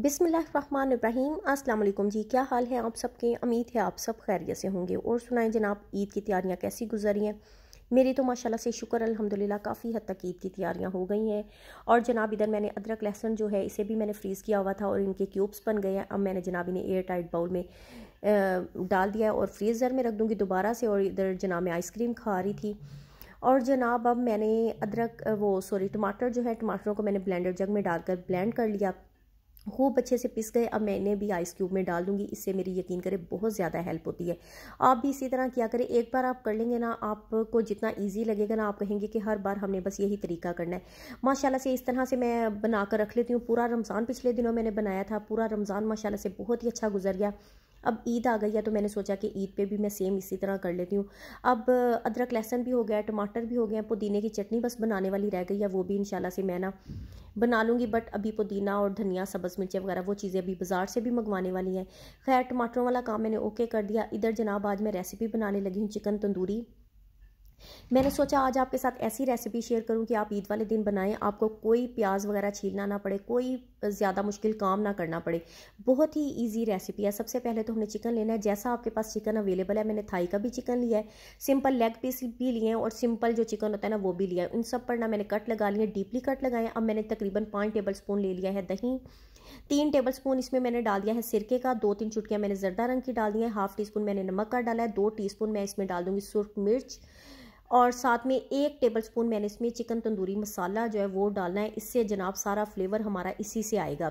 बिसमीम अल्लाम जी क्या हाल है आप सबके उम्मीद है आप सब खैरियत से होंगे और सुनाएं जनाब ईद की तैयारियां कैसी गुजरी हैं मेरी तो माशाल्लाह से शुक्र अल्हम्दुलिल्लाह काफ़ी हद तक ईद की तैयारियां हो गई हैं और जनाब इधर मैंने अदरक लहसन जो है इसे भी मैंने फ्रीज़ किया हुआ था और इनके क्यूब्स बन गए हैं अब मैंने जनाब इन्हें एयर टाइट बाउल में डाल दिया है और फ्रीज़र में रख दूँगी दोबारा से और इधर जनाब मैं आइसक्रीम खा रही थी और जनाब अब मैंने अदरक वो सॉरी टमाटर जो है टमाटरों को मैंने ब्लेंडर जग में डालकर ब्लेंड कर लिया खूब अच्छे से पिस गए अब मैंने भी आइस क्यूब में डाल दूंगी इससे मेरी यकीन करें बहुत ज़्यादा हेल्प होती है आप भी इसी तरह किया करें एक बार आप कर लेंगे ना आपको जितना इजी लगेगा ना आप कहेंगे कि हर बार हमने बस यही तरीका करना है माशाल्लाह से इस तरह से मैं बना कर रख लेती हूँ पूरा रमज़ान पिछले दिनों मैंने बनाया था पूरा रमज़ान माशाला से बहुत ही अच्छा गुजर गया अब ईद आ गई है तो मैंने सोचा कि ईद पे भी मैं सेम इसी तरह कर लेती हूँ अब अदरक लहसन भी हो गया टमाटर भी हो गया पुदीने की चटनी बस बनाने वाली रह गई है वो भी इंशाल्लाह से मैं ना बना लूँगी बट अभी पुदीना और धनिया सब्ज़ मिर्चें वगैरह वो चीज़ें अभी बाज़ार से भी मंगवाने वाली हैं खैर टमाटरों वाला काम मैंने ओके कर दिया इधर जनाब आज मैं रेसिपी बनाने लगी हूँ चिकन तंदूरी मैंने सोचा आज आपके साथ ऐसी रेसिपी शेयर करूं कि आप ईद वाले दिन बनाएं आपको कोई प्याज वगैरह छीलना ना पड़े कोई ज़्यादा मुश्किल काम ना करना पड़े बहुत ही ईजी रेसिपी है सबसे पहले तो हमने चिकन लेना है जैसा आपके पास चिकन अवेलेबल है मैंने थाई का भी चिकन लिया है सिंपल लेग पीस भी लिए हैं और सिंपल जो चिकन होता है ना वो भी लिया है उन सब पर ना मैंने कट लगा लिए डीपली कट लगाए अब मैंने तकरीबन पाँच टेबल स्पून ले लिया है दही तीन टेबल स्पून इसमें मैंने डाल दिया है सिरके का दो तीन चुटकियाँ मैंने जरदा रंग की डाल दी है हाफ टी स्पून मैंने नमक का डाला है दो टी स्पून मैं इसमें डाल दूँगी सुर्ख मिर्च और साथ में एक टेबल स्पून मैंने इसमें चिकन तंदूरी मसाला जो है वो डालना है इससे जनाब सारा फ्लेवर हमारा इसी से आएगा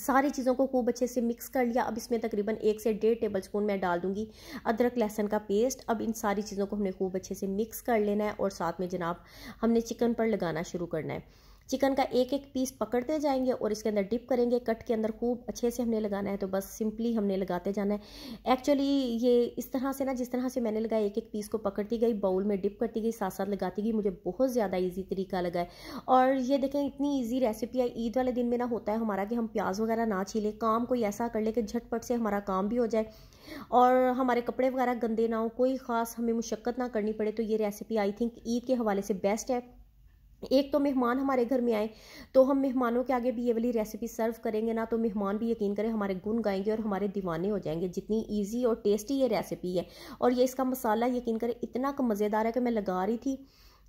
सारी चीज़ों को खूब अच्छे से मिक्स कर लिया अब इसमें तकरीबन एक से डेढ़ टेबल स्पून मैं डाल दूंगी अदरक लहसन का पेस्ट अब इन सारी चीज़ों को हमने खूब अच्छे से मिक्स कर लेना है और साथ में जनाब हमने चिकन पर लगाना शुरू करना है चिकन का एक एक पीस पकड़ते जाएंगे और इसके अंदर डिप करेंगे कट के अंदर खूब अच्छे से हमने लगाना है तो बस सिंपली हमने लगाते जाना है एक्चुअली ये इस तरह से ना जिस तरह से मैंने लगाया एक एक पीस को पकड़ती गई बाउल में डिप करती गई साथ साथ लगाती गई मुझे बहुत ज़्यादा ईजी तरीका लगा है और ये देखें इतनी ईजी रेसिपी है ईद वाले दिन में ना होता है हमारा कि हम प्याज वगैरह ना छीलें काम कोई ऐसा कर ले कि झटपट से हमारा काम भी हो जाए और हमारे कपड़े वगैरह गंदे ना हो कोई ख़ास हमें मुशक्क़त ना करनी पड़े तो ये रेसिपी आई थिंक ईद के हवाले से बेस्ट है एक तो मेहमान हमारे घर में आए तो हम मेहमानों के आगे भी ये वाली रेसिपी सर्व करेंगे ना तो मेहमान भी यकीन करें हमारे गुन गाएंगे और हमारे दीवाने हो जाएंगे जितनी इजी और टेस्टी ये रेसिपी है और ये इसका मसाला यकीन करें इतना मज़ेदार है कि मैं लगा रही थी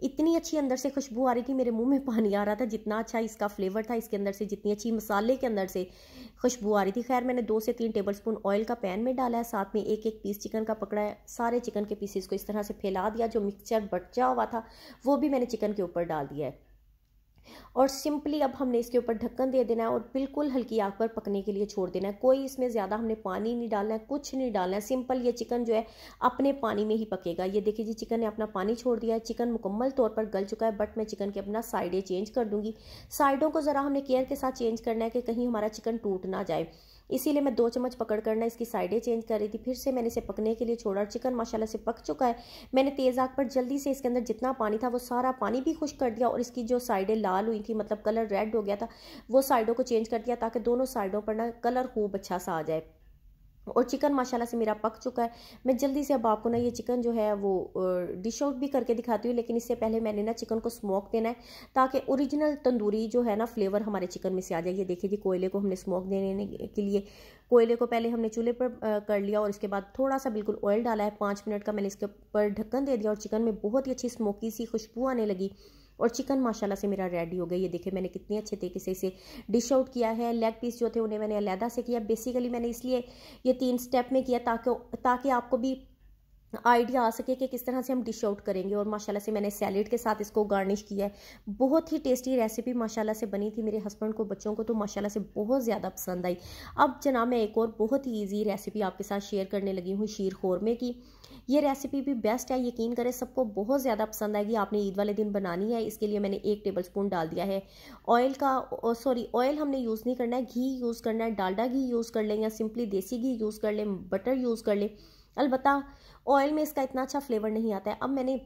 इतनी अच्छी अंदर से खुशबू आ रही थी मेरे मुंह में पानी आ रहा था जितना अच्छा इसका फ्लेवर था इसके अंदर से जितनी अच्छी मसाले के अंदर से खुशबू आ रही थी खैर मैंने दो से तीन टेबल स्पून ऑयल का पैन में डाला है साथ में एक एक पीस चिकन का पकड़ा है सारे चिकन के पीसेस को इस तरह से फैला दिया जो मिक्सचर बचा हुआ था वो भी मैंने चिकन के ऊपर डाल दिया है और सिंपली अब हमने इसके ऊपर ढक्कन दे देना है और बिल्कुल हल्की आग पर पकने के लिए छोड़ देना है कोई इसमें ज़्यादा हमने पानी नहीं डालना है कुछ नहीं डालना है सिंपल ये चिकन जो है अपने पानी में ही पकेगा ये देखिए जी चिकन ने अपना पानी छोड़ दिया है चिकन मुकम्मल तौर पर गल चुका है बट मैं चिकन के अपना साइडें चेंज कर दूँगी साइडों को ज़रा हमने केयर के साथ चेंज करना है कि कहीं हमारा चिकन टूट ना जाए इसीलिए मैं दो चम्मच पकड़ कर ना इसकी साइडें चेंज कर रही थी फिर से मैंने इसे पकने के लिए छोड़ा चिकन माशाल्लाह से पक चुका है मैंने तेज़ आग पर जल्दी से इसके अंदर जितना पानी था वो सारा पानी भी खुश कर दिया और इसकी जो साइडें लाल हुई थी मतलब कलर रेड हो गया था वो साइडों को चेंज कर दिया ताकि दोनों साइडों पर ना कलर खूब अच्छा सा आ जाए और चिकन माशाल्लाह से मेरा पक चुका है मैं जल्दी से अब आपको ना ये चिकन जो है वो डिश आउट भी करके दिखाती हूँ लेकिन इससे पहले मैंने ना चिकन को स्मोक देना है ताकि ओरिजिनल तंदूरी जो है ना फ्लेवर हमारे चिकन में से आ जाए ये देखिए जी कोयले को हमने स्मोक देने के लिए कोयले को पहले हमने चूल्हे पर कर लिया और इसके बाद थोड़ा सा बिल्कुल ऑयल डाला है पाँच मिनट का मैंने इसके ऊपर ढक्कन दे दिया और चिकन में बहुत ही अच्छी स्मोकी सी खुशबू आने लगी और चिकन माशाल्लाह से मेरा रेडी हो गया ये देखिए मैंने कितने अच्छे तरीके से इसे डिश आउट किया है लेग पीस जो थे उन्हें मैंने अलहदा से किया बेसिकली मैंने इसलिए ये तीन स्टेप में किया ताकि ताकि आपको भी आइडिया आ सके कि किस तरह से हम डिश आउट करेंगे और माशाल्लाह से मैंने सैलेड के साथ इसको गार्निश किया है बहुत ही टेस्टी रेसिपी माशाल्लाह से बनी थी मेरे हस्बैंड को बच्चों को तो माशाल्लाह से बहुत ज़्यादा पसंद आई अब जनाब मैं एक और बहुत ही ईजी रेसिपी आपके साथ शेयर करने लगी हूँ शीर खोरमे की ये रेसिपी भी बेस्ट है यकीन करें सबको बहुत ज़्यादा पसंद आएगी आपने ईद वाले दिन बनानी है इसके लिए मैंने एक टेबल स्पून डाल दिया है ऑयल का सॉरी ऑयल हमने यूज़ नहीं करना है घी यूज़ करना है डालडा घी यूज़ कर लें या सिंपली देसी घी यूज़ कर लें बटर यूज़ कर लें अलबत्त ऑयल में इसका इतना अच्छा फ्लेवर नहीं आता है अब मैंने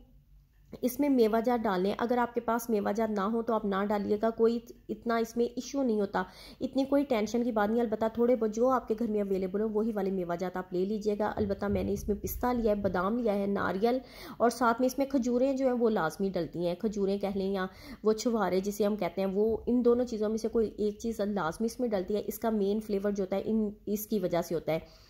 इसमें मेवा जार लें अगर आपके पास मेवा जार ना हो तो आप ना डालिएगा कोई इतना इसमें इश्यू नहीं होता इतनी कोई टेंशन की बात नहीं अलबत्ता थोड़े बहुत जो आपके घर में अवेलेबल हो वही वाले मेवा जात आप ले लीजिएगा अलबत्ता मैंने इसमें पिस्ता लिया है बादाम लिया है नारियल और साथ में इसमें खजूरें जो हैं वो लाजमी डलती हैं खजूरें कह लें या वो छुहारे जिसे हम कहते हैं वो इन दोनों चीज़ों में से कोई एक चीज़ लाजमी इसमें डलती है इसका मेन फ्लेवर जो होता है इन इसकी वजह से होता है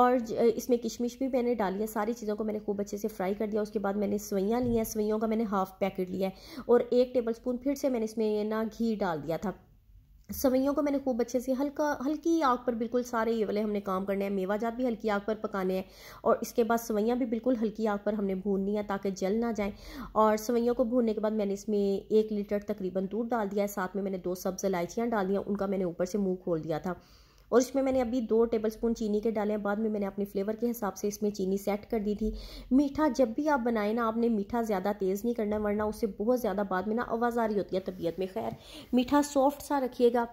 और इसमें किशमिश भी मैंने डाली है सारी चीज़ों को मैंने खूब अच्छे से फ्राई कर दिया उसके बाद मैंने सवैयाँ ली हैं सवैयों का मैंने हाफ़ पैकेट लिया है और एक टेबल स्पून फिर से मैंने इसमें ना घी डाल दिया था सवैयों को मैंने खूब अच्छे से हल्का हल्की आग पर बिल्कुल सारे ये वाले हमने काम करने हैं मेवाजात भी हल्की आग पर पकाने हैं और इसके बाद सवैयाँ भी बिल्कुल हल्की आग पर हमने भूननी है ताकि जल ना जाए और सवैयों को भूनने के बाद मैंने इसमें एक लीटर तकरीबन दूध डाल दिया है साथ में मैंने दो सब्ज़ इलायचियाँ डाल दिया उनका मैंने ऊपर से मुँह खोल दिया था और इसमें मैंने अभी दो टेबल स्पून चीनी के डाले हैं बाद में मैंने अपने फ्लेवर के हिसाब से इसमें चीनी सेट कर दी थी मीठा जब भी आप बनाएं ना आपने मीठा ज़्यादा तेज़ नहीं करना वरना उससे बहुत ज़्यादा बाद में ना आवाज़ आ रही होती है तबीयत में खैर मीठा सॉफ्ट सा रखिएगा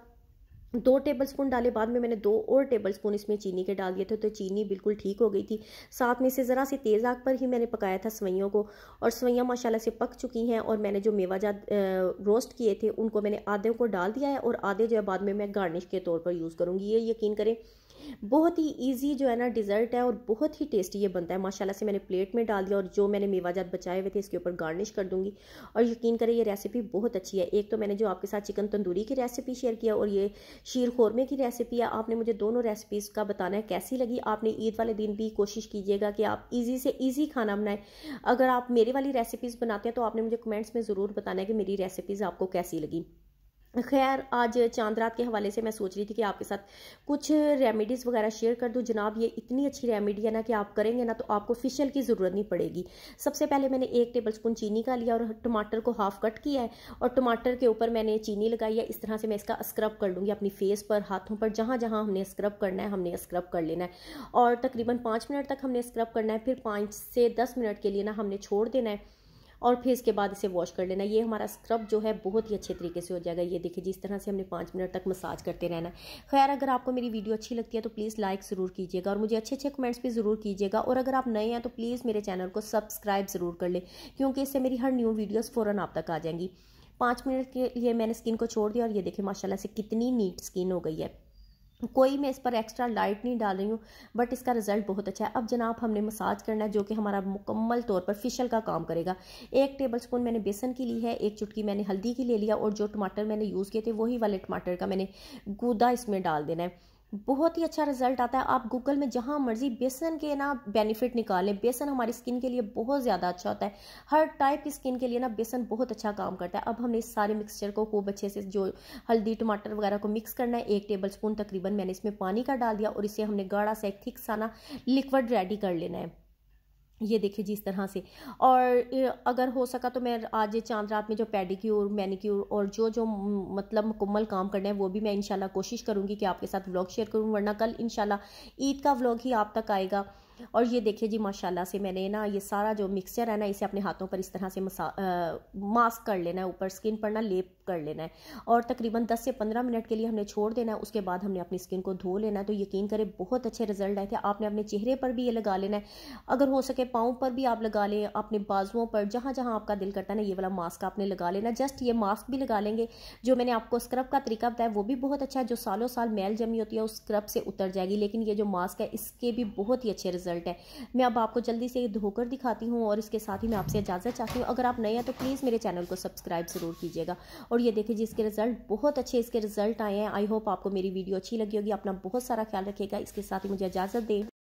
दो टेबलस्पून डाले बाद में मैंने दो और टेबलस्पून इसमें चीनी के डाल दिए थे तो चीनी बिल्कुल ठीक हो गई थी साथ में इसे ज़रा सी तेज़ आग पर ही मैंने पकाया था सवैयों को और सवैयाँ माशाल्लाह से पक चुकी हैं और मैंने जो मेवाजा रोस्ट किए थे उनको मैंने आधे को डाल दिया है और आधे जो है बाद में मैं गार्निश के तौर पर यूज़ करूँगी ये यकीन करें बहुत ही ईजी जो है ना डिज़र्ट है और बहुत ही टेस्टी ये बनता है माशाल्लाह से मैंने प्लेट में डाल दिया और जो मैंने मेवाजात बचाए हुए थे इसके ऊपर गार्निश कर दूँगी और यकीन करें ये रेसिपी बहुत अच्छी है एक तो मैंने जो आपके साथ चिकन तंदूरी की रेसिपी शेयर किया और ये शीर खोरमे की रेसिपी है आपने मुझे दोनों रेसिपीज़ का बताना है कैसी लगी आपने ईद वाले दिन भी कोशिश कीजिएगा कि आप ईजी से ईजी खाना बनाएं अगर आप मेरे वाली रेसिपीज़ बनाते हैं तो आपने मुझे कमेंट्स में ज़रूर बताना है कि मेरी रेसिपीज़ आपको कैसी लगी खैर आज चांद रात के हवाले से मैं सोच रही थी कि आपके साथ कुछ रेमेडीज़ वगैरह शेयर कर दूँ जनाब ये इतनी अच्छी रेमेडी है ना कि आप करेंगे ना तो आपको फिशल की ज़रूरत नहीं पड़ेगी सबसे पहले मैंने एक टेबल स्पून चीनी का लिया और टमाटर को हाफ कट किया है और टमाटर के ऊपर मैंने चीनी लगाई है इस तरह से मैं इसका स्क्रब कर लूँगी अपनी फेस पर हाथों पर जहाँ जहाँ हमने स्क्रब करना है हमने स्क्रब कर लेना है और तकरीबन पाँच मिनट तक हमने स्क्रब करना है फिर पाँच से दस मिनट के लिए ना हमने छोड़ देना है और फिर इसके बाद इसे वॉश कर लेना ये हमारा स्क्रब जो है बहुत ही अच्छे तरीके से हो जाएगा ये देखिए जिस तरह से हमने पाँच मिनट तक मसाज करते रहना खैर अगर आपको मेरी वीडियो अच्छी लगती है तो प्लीज़ लाइक ज़रूर कीजिएगा और मुझे अच्छे अच्छे कमेंट्स भी ज़रूर कीजिएगा और अगर आप नए हैं तो प्लीज़ मेरे चैनल को सब्सक्राइब ज़रूर कर लें क्योंकि इससे मेरी हर न्यू वीडियोज़ फ़ौरन आप तक आ जाएंगी पाँच मिनट के लिए मैंने स्किन को छोड़ दिया और ये देखिए माशाल्लाह से कितनी नीट स्किन हो गई है कोई मैं इस पर एक्स्ट्रा लाइट नहीं डाल रही हूँ बट इसका रिज़ल्ट बहुत अच्छा है अब जनाब हमने मसाज करना है जो कि हमारा मुकम्मल तौर पर फिशल का काम करेगा एक टेबल स्पून मैंने बेसन की ली है एक चुटकी मैंने हल्दी की ले लिया और जो टमाटर मैंने यूज़ किए थे वही वाले टमाटर का मैंने गूदा इसमें डाल देना है बहुत ही अच्छा रिजल्ट आता है आप गूगल में जहाँ मर्जी बेसन के ना बेनिफिट निकालें बेसन हमारी स्किन के लिए बहुत ज़्यादा अच्छा होता है हर टाइप की स्किन के लिए ना बेसन बहुत अच्छा काम करता है अब हमने इस सारे मिक्सचर को खूब अच्छे से जो हल्दी टमाटर वगैरह को मिक्स करना है एक टेबल स्पून तकरीबन मैंने इसमें पानी का डाल दिया और इसे हमने गाढ़ा सा एक थिक साना लिक्विड रेडी कर लेना है ये देखिए जी इस तरह से और अगर हो सका तो मैं आज चांद रात में जो पेडिक्योर मैनिक्योर और जो जो मतलब मुकम्मल काम करना है वो भी मैं इंशाल्लाह कोशिश करूँगी कि आपके साथ व्लॉग शेयर करूँ वरना कल इंशाल्लाह ईद का व्लॉग ही आप तक आएगा और ये देखिए जी माशाल्लाह से मैंने ना ये सारा जो मिक्सचर है ना इसे अपने हाथों पर इस तरह से मसा मास्क कर लेना है ऊपर स्किन पर ना लेप कर लेना है और तकरीबन 10 से 15 मिनट के लिए हमने छोड़ देना है उसके बाद हमने अपनी स्किन को धो लेना है तो यकीन करें बहुत अच्छे रिजल्ट आए थे आपने अपने चेहरे पर भी ये लगा लेना है अगर हो सके पाँव पर भी आप लगा लें अपने बाजुओं पर जहाँ जहाँ आपका दिल करता है ना ये वाला मास्क आपने लगा लेना जस्ट ये मास्क भी लगा लेंगे जो मैंने आपको स्क्रब का तरीका बताया वो भी बहुत अच्छा है जो सालों साल मैल जमी होती है उस स्क्रब से उतर जाएगी लेकिन ये जो मास्क है इसके भी बहुत ही अच्छे रिजल्ट रिजल्ट है मैं अब आपको जल्दी से धोकर दिखाती हूँ और इसके साथ ही मैं आपसे इजाज़त चाहती हूँ अगर आप नए हैं तो प्लीज़ मेरे चैनल को सब्सक्राइब ज़रूर कीजिएगा और ये देखिए जिसके रिजल्ट बहुत अच्छे इसके रिजल्ट आए हैं आई होप आपको मेरी वीडियो अच्छी लगी होगी अपना बहुत सारा ख्याल रखिएगा इसके साथ ही मुझे इजाज़त दें